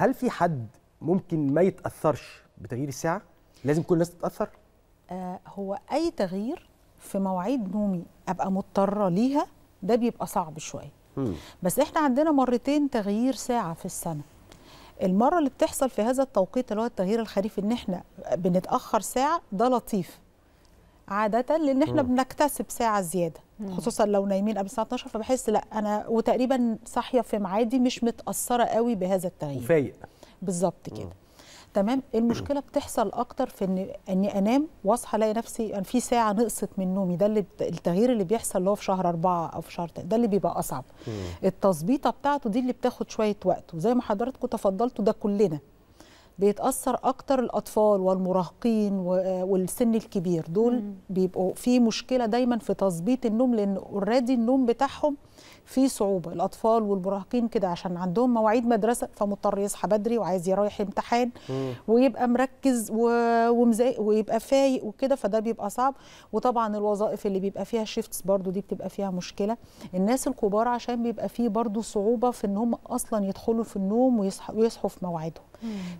هل في حد ممكن ما يتاثرش بتغيير الساعه لازم كل الناس تتاثر آه هو اي تغيير في مواعيد نومي ابقى مضطره ليها ده بيبقى صعب شويه بس احنا عندنا مرتين تغيير ساعه في السنه المره اللي بتحصل في هذا التوقيت اللي هو التغيير الخريفي ان احنا بنتاخر ساعه ده لطيف عاده لان احنا بنكتسب ساعه زياده خصوصا لو نايمين قبل الساعه 12 فبحس لا انا وتقريبا صاحيه في ميعادي مش متاثره قوي بهذا التغيير فايق بالظبط كده تمام المشكله بتحصل اكتر في اني, اني انام واصحى الاقي نفسي ان في ساعه نقصت من نومي ده اللي التغيير اللي بيحصل اللي هو في شهر أربعة او في شهر ده اللي بيبقى اصعب التظبيطه بتاعته دي اللي بتاخد شويه وقت وزي ما حضراتكم تفضلتوا ده كلنا بيتاثر اكتر الاطفال والمراهقين والسن الكبير دول بيبقوا في مشكله دايما في تظبيط النوم لان اوريدي النوم بتاعهم في صعوبه الاطفال والمراهقين كده عشان عندهم مواعيد مدرسه فمضطر يصحى بدري وعايز يروح امتحان ويبقى مركز و... ويبقى فايق وكده فده بيبقى صعب وطبعا الوظائف اللي بيبقى فيها شيفتس برضو دي بتبقى فيها مشكله الناس الكبار عشان بيبقى فيه برضو صعوبه في ان هم اصلا يدخلوا في النوم ويصحوا في مواعيدهم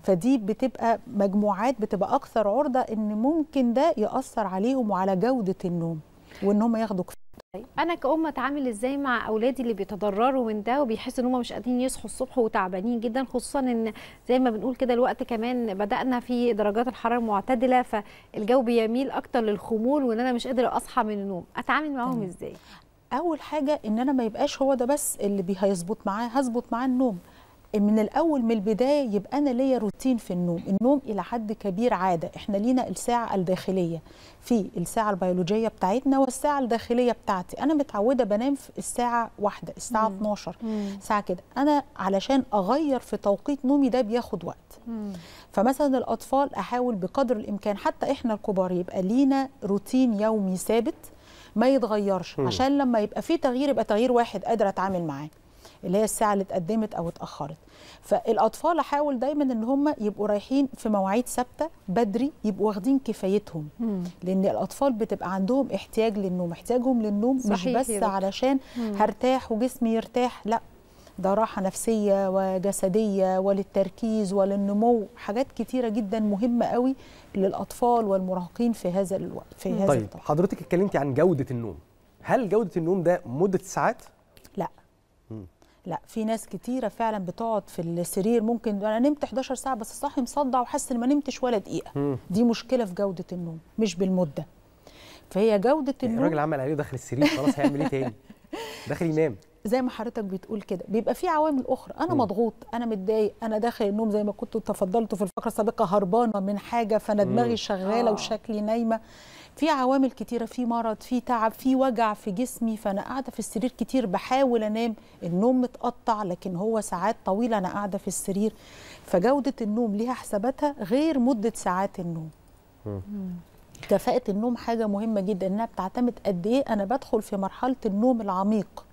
فدي بتبقى مجموعات بتبقى اكثر عرضه ان ممكن ده ياثر عليهم وعلى جوده النوم وان هم ياخدوا كفايه طيب. انا كأم اتعامل ازاي مع اولادي اللي بيتضرروا من ده وبيحسوا ان هم مش قادرين يصحوا الصبح وتعبانين جدا خصوصا ان زي ما بنقول كده الوقت كمان بدانا في درجات الحراره معتدله فالجو بيميل اكتر للخمول وان انا مش قادره اصحى من النوم اتعامل معاهم ازاي اول حاجه ان انا ما يبقاش هو ده بس اللي هيظبط معاه هظبط معاه النوم من الاول من البدايه يبقى انا ليا روتين في النوم النوم الى حد كبير عاده احنا لينا الساعه الداخليه في الساعه البيولوجيه بتاعتنا والساعه الداخليه بتاعتي انا متعوده بنام في الساعه واحدة الساعه مم. 12 مم. ساعه كده انا علشان اغير في توقيت نومي ده بياخد وقت مم. فمثلا الاطفال احاول بقدر الامكان حتى احنا الكبار يبقى لينا روتين يومي ثابت ما يتغيرش مم. عشان لما يبقى في تغيير يبقى تغيير واحد قادره اتعامل معاه اللي هي الساعه اللي اتقدمت او اتاخرت فالاطفال احاول دايما ان هم يبقوا رايحين في مواعيد ثابته بدري يبقوا واخدين كفايتهم مم. لان الاطفال بتبقى عندهم احتياج للنوم احتياجهم للنوم صحيح مش بس يا علشان مم. هرتاح وجسمي يرتاح لا ده راحة نفسية وجسدية وللتركيز وللنمو حاجات كتيرة جدا مهمة قوي للأطفال والمراهقين في هذا الوقت في هذا طيب الطبع. حضرتك اتكلمتي عن جودة النوم هل جودة النوم ده مدة ساعات لا في ناس كتيرة فعلا بتقعد في السرير ممكن أنا نمت 11 ساعة بس صاحي مصدع وحاسس إن ما نمتش ولا دقيقة دي مشكلة في جودة النوم مش بالمدة فهي جودة يعني النوم الراجل عمل عليه دخل السرير خلاص هيعمل إيه تاني داخل ينام زي ما حضرتك بتقول كده بيبقى في عوامل اخرى انا م. مضغوط انا متضايق انا داخل النوم زي ما كنت تفضلت في الفقره السابقه هربانه من حاجه فانا دماغي شغاله آه. وشكلي نايمه في عوامل كتيره في مرض في تعب في وجع في جسمي فانا قاعده في السرير كتير بحاول انام النوم متقطع لكن هو ساعات طويله انا قاعده في السرير فجوده النوم ليها حساباتها غير مده ساعات النوم كفاءه النوم حاجه مهمه جدا انها بتعتمد قد ايه انا بدخل في مرحله النوم العميق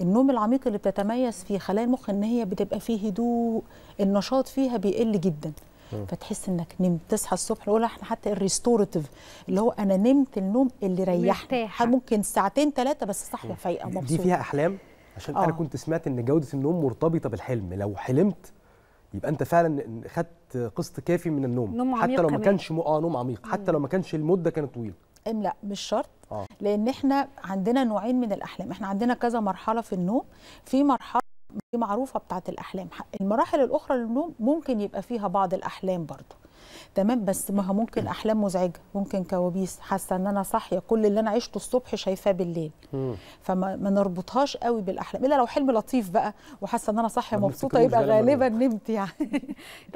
النوم العميق اللي بتتميز فيه خلايا المخ ان هي بتبقى فيه هدوء النشاط فيها بيقل جدا فتحس انك نمت تصحى الصبح نقول احنا حتى الريستوراتيف اللي هو انا نمت النوم اللي ريحني ممكن ساعتين ثلاثه بس صحية فايقه مبسوطه دي فيها احلام عشان آه. انا كنت سمعت ان جوده النوم مرتبطه بالحلم لو حلمت يبقى انت فعلا خدت قسط كافي من النوم نوم حتى لو ما كانش اه نوم عميق حتى لو ما كانش المده كانت طويله الاحلام لا مش شرط آه. لان احنا عندنا نوعين من الاحلام احنا عندنا كذا مرحله في النوم في مرحله دي معروفه بتاعه الاحلام المراحل الاخرى للنوم ممكن يبقى فيها بعض الاحلام برضو تمام بس ما هو ممكن احلام مزعجه ممكن كوابيس حاسه ان انا صاحيه كل اللي انا عشته الصبح شايفاه بالليل فما ما نربطهاش قوي بالاحلام الا لو حلم لطيف بقى وحاسه ان انا صاحيه مبسوطه يبقى غالبا نمت يعني